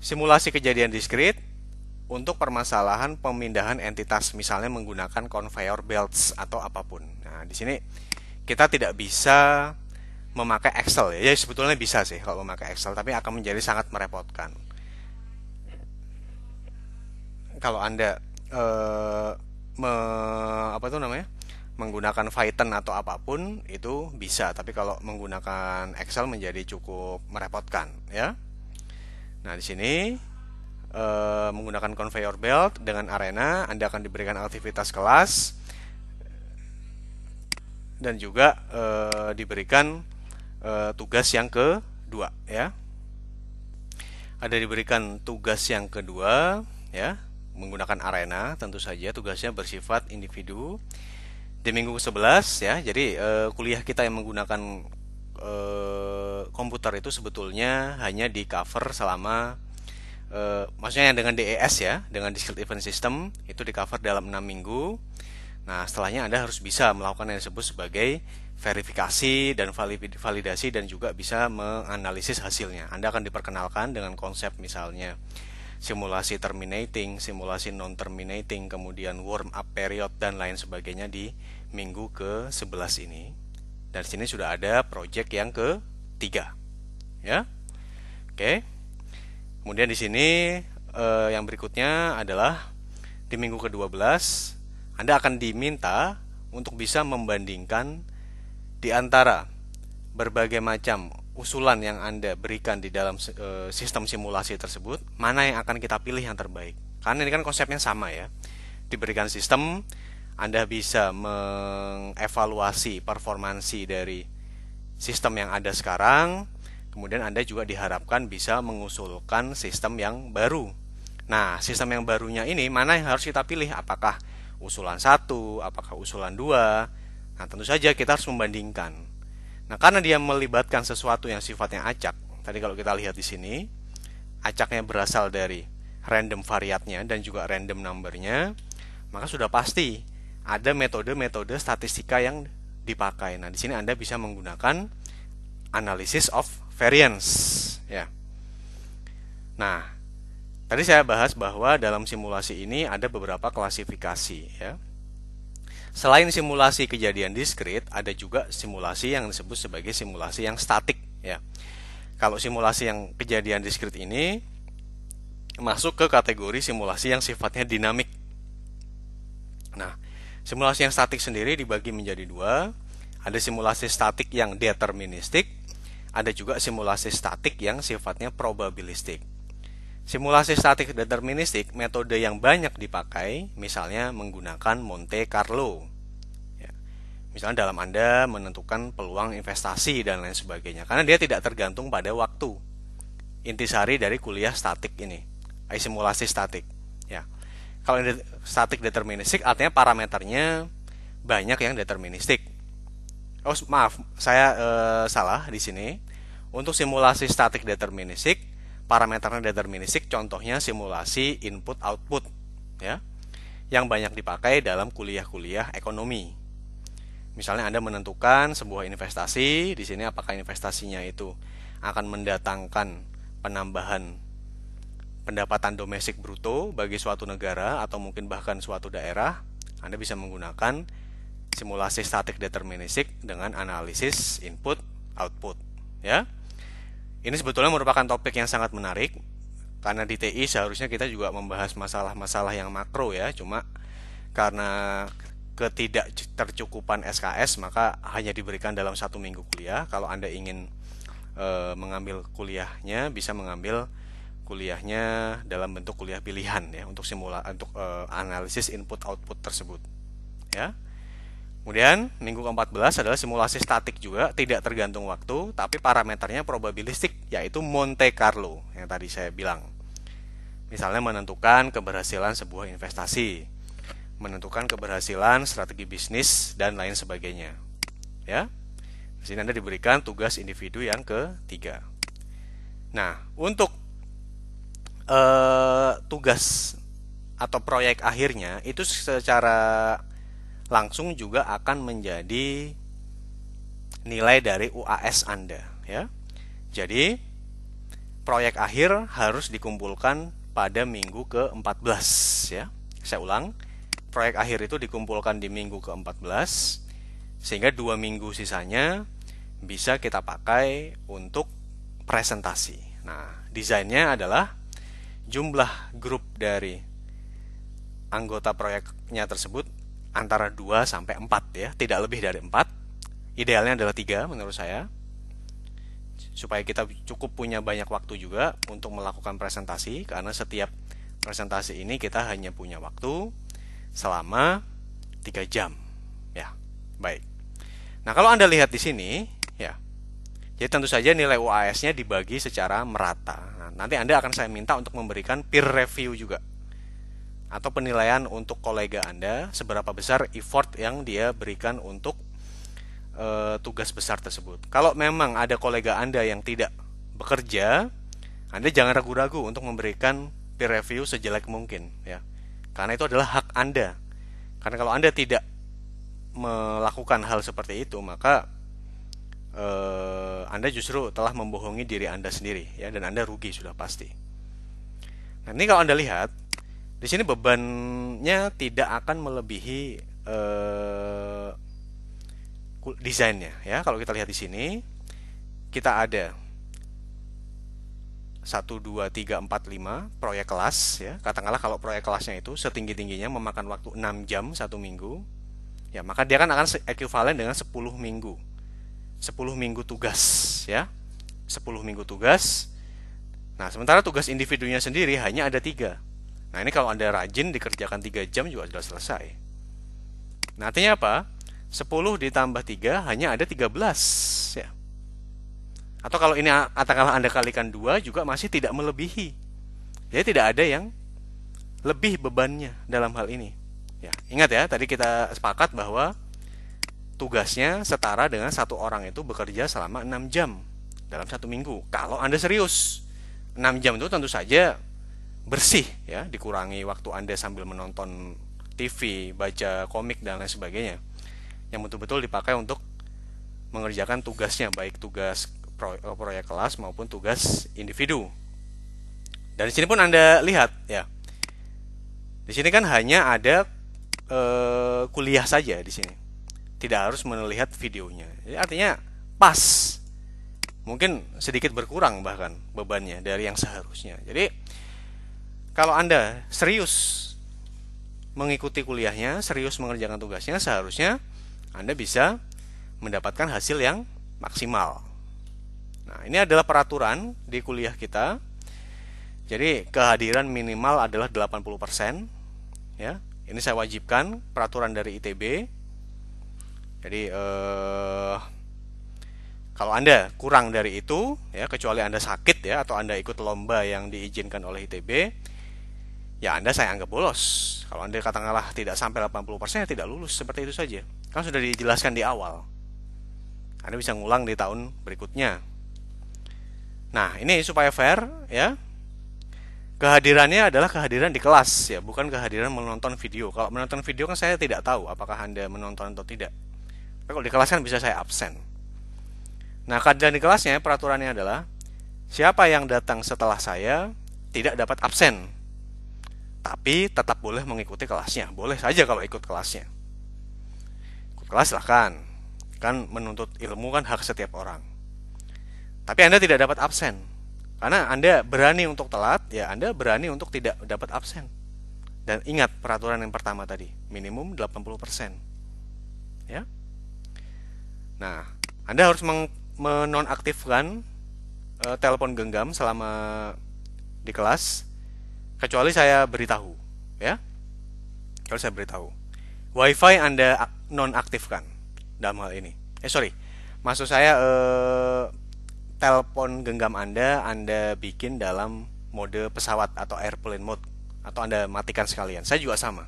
Speaker 1: simulasi kejadian diskrit untuk permasalahan pemindahan entitas misalnya menggunakan conveyor belts atau apapun. Nah, di sini kita tidak bisa memakai Excel ya. Ya sebetulnya bisa sih kalau memakai Excel tapi akan menjadi sangat merepotkan. Kalau Anda eh, me, apa itu namanya? menggunakan Python atau apapun itu bisa, tapi kalau menggunakan Excel menjadi cukup merepotkan, ya. Nah, di sini e, menggunakan conveyor belt dengan arena, Anda akan diberikan aktivitas kelas dan juga e, diberikan e, tugas yang kedua, ya. Ada diberikan tugas yang kedua, ya, menggunakan arena, tentu saja tugasnya bersifat individu di minggu ke-11 ya. Jadi uh, kuliah kita yang menggunakan uh, komputer itu sebetulnya hanya di cover selama uh, maksudnya yang dengan DES ya, dengan Discrete Event System itu di cover dalam 6 minggu. Nah, setelahnya Anda harus bisa melakukan yang disebut sebagai verifikasi dan validasi dan juga bisa menganalisis hasilnya. Anda akan diperkenalkan dengan konsep misalnya simulasi terminating, simulasi non-terminating, kemudian warm up period dan lain sebagainya di minggu ke-11 ini. Dan sini sudah ada project yang ke-3. Ya. Oke. Kemudian di sini eh, yang berikutnya adalah di minggu ke-12 Anda akan diminta untuk bisa membandingkan di antara berbagai macam usulan yang Anda berikan di dalam e, sistem simulasi tersebut, mana yang akan kita pilih yang terbaik. Karena ini kan konsepnya sama ya. Diberikan sistem, Anda bisa mengevaluasi performansi dari sistem yang ada sekarang, kemudian Anda juga diharapkan bisa mengusulkan sistem yang baru. Nah, sistem yang barunya ini mana yang harus kita pilih? Apakah usulan satu, apakah usulan dua? Nah, tentu saja kita harus membandingkan Nah, karena dia melibatkan sesuatu yang sifatnya acak, tadi kalau kita lihat di sini, acaknya berasal dari random variatnya dan juga random numbernya, maka sudah pasti ada metode-metode statistika yang dipakai. Nah, di sini Anda bisa menggunakan analysis of variance, ya. Nah, tadi saya bahas bahwa dalam simulasi ini ada beberapa klasifikasi, ya. Selain simulasi kejadian diskrit, ada juga simulasi yang disebut sebagai simulasi yang statik ya. Kalau simulasi yang kejadian diskrit ini masuk ke kategori simulasi yang sifatnya dinamik. Nah, simulasi yang statik sendiri dibagi menjadi dua. Ada simulasi statik yang deterministik, ada juga simulasi statik yang sifatnya probabilistik. Simulasi statik deterministik metode yang banyak dipakai, misalnya menggunakan Monte Carlo. Misalnya dalam Anda menentukan peluang investasi dan lain sebagainya. Karena dia tidak tergantung pada waktu. Intisari dari kuliah statik ini, eh, simulasi statik. Ya. Kalau statik deterministik artinya parameternya banyak yang deterministik. Oh maaf, saya eh, salah di sini. Untuk simulasi statik deterministik, parameternya deterministik, contohnya simulasi input output, ya, yang banyak dipakai dalam kuliah-kuliah ekonomi. Misalnya Anda menentukan sebuah investasi, di sini apakah investasinya itu akan mendatangkan penambahan pendapatan domestik bruto bagi suatu negara atau mungkin bahkan suatu daerah, Anda bisa menggunakan simulasi statik deterministik dengan analisis input output, ya. Ini sebetulnya merupakan topik yang sangat menarik karena di TI seharusnya kita juga membahas masalah-masalah yang makro ya, cuma karena ketidaktercukupan SKS maka hanya diberikan dalam satu minggu kuliah. Kalau Anda ingin e, mengambil kuliahnya bisa mengambil kuliahnya dalam bentuk kuliah pilihan ya untuk simula untuk e, analisis input output tersebut ya. Kemudian minggu ke-14 adalah simulasi statik juga tidak tergantung waktu tapi parameternya probabilistik yaitu Monte Carlo yang tadi saya bilang. Misalnya menentukan keberhasilan sebuah investasi menentukan keberhasilan, strategi bisnis, dan lain sebagainya. Ya, di sini Anda diberikan tugas individu yang ketiga. Nah, untuk eh, tugas atau proyek akhirnya itu secara langsung juga akan menjadi nilai dari UAS Anda, ya. Jadi proyek akhir harus dikumpulkan pada minggu ke-14 ya. Saya ulang, proyek akhir itu dikumpulkan di minggu ke-14 sehingga dua minggu sisanya bisa kita pakai untuk presentasi. Nah, desainnya adalah jumlah grup dari anggota proyeknya tersebut antara 2 sampai 4 ya, tidak lebih dari 4. Idealnya adalah tiga menurut saya. Supaya kita cukup punya banyak waktu juga untuk melakukan presentasi karena setiap presentasi ini kita hanya punya waktu selama 3 jam. Ya, baik. Nah, kalau Anda lihat di sini, ya. Jadi tentu saja nilai UAS-nya dibagi secara merata. Nah, nanti Anda akan saya minta untuk memberikan peer review juga atau penilaian untuk kolega Anda seberapa besar effort yang dia berikan untuk e, tugas besar tersebut. Kalau memang ada kolega Anda yang tidak bekerja, Anda jangan ragu-ragu untuk memberikan peer review sejelek mungkin ya. Karena itu adalah hak Anda. Karena kalau Anda tidak melakukan hal seperti itu, maka eh, Anda justru telah membohongi diri Anda sendiri ya dan Anda rugi sudah pasti. Nah, ini kalau Anda lihat di sini bebannya tidak akan melebihi eh, desainnya ya. Kalau kita lihat di sini kita ada 1, 2, 3, 4, 5 proyek kelas ya. Katakanlah kalau proyek kelasnya itu setinggi-tingginya memakan waktu 6 jam satu minggu. Ya, maka dia kan akan ekuivalen dengan 10 minggu. 10 minggu tugas ya. 10 minggu tugas. Nah, sementara tugas individunya sendiri hanya ada tiga. Nah, ini kalau Anda rajin dikerjakan 3 jam juga sudah selesai. Nah, artinya apa? 10 ditambah 3 hanya ada 13 ya. Atau kalau ini katakanlah Anda kalikan dua juga masih tidak melebihi. Jadi tidak ada yang lebih bebannya dalam hal ini. Ya, ingat ya, tadi kita sepakat bahwa tugasnya setara dengan satu orang itu bekerja selama 6 jam dalam satu minggu. Kalau Anda serius, 6 jam itu tentu saja bersih ya, dikurangi waktu Anda sambil menonton TV, baca komik dan lain sebagainya. Yang betul-betul dipakai untuk mengerjakan tugasnya baik tugas Eh, proyek kelas maupun tugas individu. Dan di sini pun Anda lihat ya. Di sini kan hanya ada e, kuliah saja di sini. Tidak harus melihat videonya. Jadi artinya pas. Mungkin sedikit berkurang bahkan bebannya dari yang seharusnya. Jadi kalau Anda serius mengikuti kuliahnya, serius mengerjakan tugasnya, seharusnya Anda bisa mendapatkan hasil yang maksimal. Nah, ini adalah peraturan di kuliah kita. Jadi, kehadiran minimal adalah 80%, ya. Ini saya wajibkan peraturan dari ITB. Jadi eh kalau Anda kurang dari itu, ya kecuali Anda sakit ya atau Anda ikut lomba yang diizinkan oleh ITB, ya Anda saya anggap bolos. Kalau Anda katakanlah tidak sampai 80% ya tidak lulus, seperti itu saja. Kan sudah dijelaskan di awal. Anda bisa ngulang di tahun berikutnya. Nah, ini supaya fair ya. Kehadirannya adalah kehadiran di kelas ya, bukan kehadiran menonton video. Kalau menonton video kan saya tidak tahu apakah Anda menonton atau tidak. Tapi kalau di kelas kan bisa saya absen. Nah, kehadiran di kelasnya peraturannya adalah siapa yang datang setelah saya tidak dapat absen. Tapi tetap boleh mengikuti kelasnya. Boleh saja kalau ikut kelasnya. Ikut kelas silahkan. Kan menuntut ilmu kan hak setiap orang. Tapi Anda tidak dapat absen. Karena Anda berani untuk telat, ya Anda berani untuk tidak dapat absen. Dan ingat peraturan yang pertama tadi, minimum 80%. Ya. Nah, Anda harus menonaktifkan e, telepon genggam selama di kelas kecuali saya beritahu, ya. Kecuali saya beritahu. wifi Anda nonaktifkan dalam hal ini. Eh sorry, maksud saya e, telepon genggam Anda Anda bikin dalam mode pesawat atau airplane mode atau Anda matikan sekalian. Saya juga sama.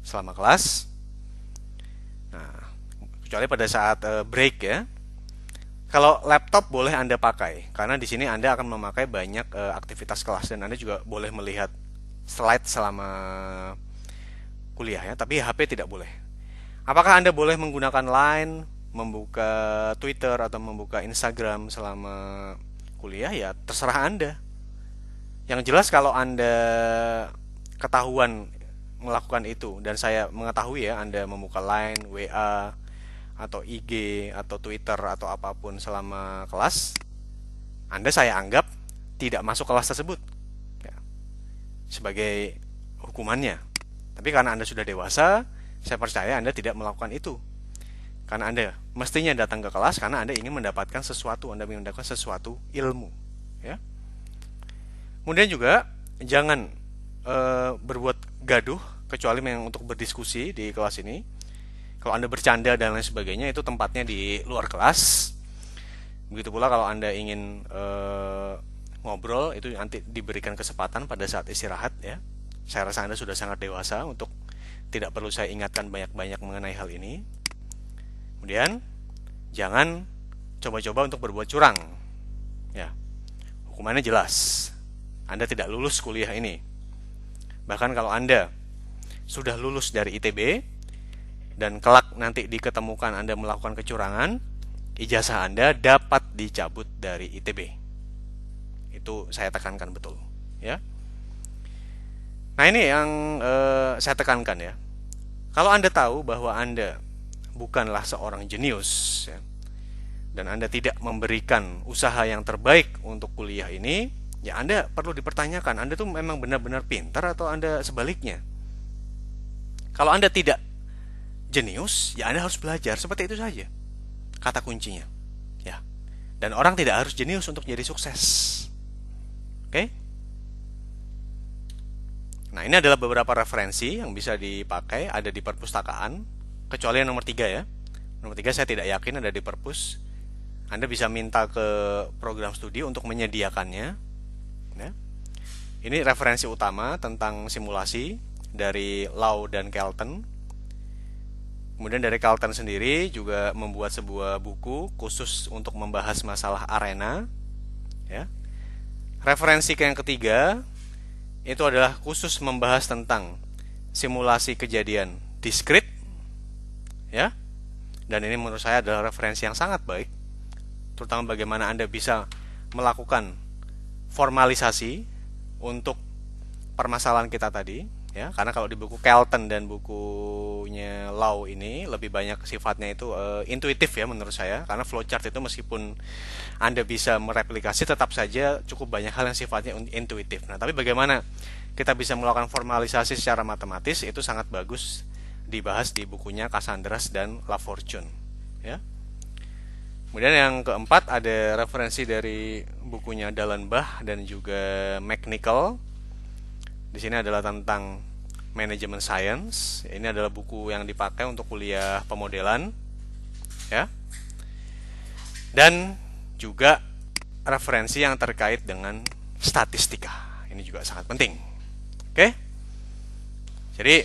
Speaker 1: Selama kelas. Nah, kecuali pada saat eh, break ya. Kalau laptop boleh Anda pakai karena di sini Anda akan memakai banyak eh, aktivitas kelas dan Anda juga boleh melihat slide selama kuliah ya, tapi HP tidak boleh. Apakah Anda boleh menggunakan line, membuka Twitter atau membuka Instagram selama kuliah ya terserah Anda. Yang jelas kalau Anda ketahuan melakukan itu dan saya mengetahui ya Anda membuka line, WA atau IG atau Twitter atau apapun selama kelas, Anda saya anggap tidak masuk kelas tersebut ya, sebagai hukumannya. Tapi karena Anda sudah dewasa, saya percaya Anda tidak melakukan itu karena Anda mestinya datang ke kelas karena Anda ingin mendapatkan sesuatu, Anda ingin mendapatkan sesuatu ilmu, ya. Kemudian juga jangan e, berbuat gaduh kecuali memang untuk berdiskusi di kelas ini. Kalau Anda bercanda dan lain sebagainya itu tempatnya di luar kelas. Begitu pula kalau Anda ingin e, ngobrol itu nanti diberikan kesempatan pada saat istirahat ya. Saya rasa Anda sudah sangat dewasa untuk tidak perlu saya ingatkan banyak-banyak mengenai hal ini Kemudian jangan coba-coba untuk berbuat curang. Ya. Hukumannya jelas. Anda tidak lulus kuliah ini. Bahkan kalau Anda sudah lulus dari ITB dan kelak nanti diketemukan Anda melakukan kecurangan, ijazah Anda dapat dicabut dari ITB. Itu saya tekankan betul, ya. Nah, ini yang eh, saya tekankan ya. Kalau Anda tahu bahwa Anda bukanlah seorang jenius. Ya. Dan Anda tidak memberikan usaha yang terbaik untuk kuliah ini, ya Anda perlu dipertanyakan, Anda tuh memang benar-benar pintar atau Anda sebaliknya. Kalau Anda tidak jenius, ya Anda harus belajar, seperti itu saja. Kata kuncinya. Ya. Dan orang tidak harus jenius untuk jadi sukses. Oke? Okay? Nah, ini adalah beberapa referensi yang bisa dipakai, ada di perpustakaan kecuali yang nomor tiga ya nomor tiga saya tidak yakin ada di perpus anda bisa minta ke program studi untuk menyediakannya ya. ini referensi utama tentang simulasi dari Lau dan Kelton kemudian dari Kelton sendiri juga membuat sebuah buku khusus untuk membahas masalah arena ya referensi yang ketiga itu adalah khusus membahas tentang simulasi kejadian diskrit ya. Dan ini menurut saya adalah referensi yang sangat baik, terutama bagaimana Anda bisa melakukan formalisasi untuk permasalahan kita tadi, ya. Karena kalau di buku Kelton dan bukunya Lau ini lebih banyak sifatnya itu uh, intuitif ya menurut saya, karena flowchart itu meskipun Anda bisa mereplikasi tetap saja cukup banyak hal yang sifatnya intuitif. Nah, tapi bagaimana kita bisa melakukan formalisasi secara matematis itu sangat bagus dibahas di bukunya Cassandras dan La Fortune ya kemudian yang keempat ada referensi dari bukunya Bah dan juga McNichol di sini adalah tentang manajemen science ini adalah buku yang dipakai untuk kuliah pemodelan ya dan juga referensi yang terkait dengan statistika ini juga sangat penting oke jadi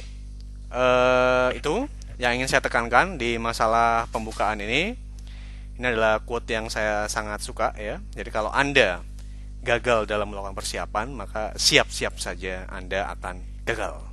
Speaker 1: uh, itu yang ingin saya tekankan di masalah pembukaan ini. Ini adalah quote yang saya sangat suka ya. Jadi kalau Anda gagal dalam melakukan persiapan, maka siap-siap saja Anda akan gagal.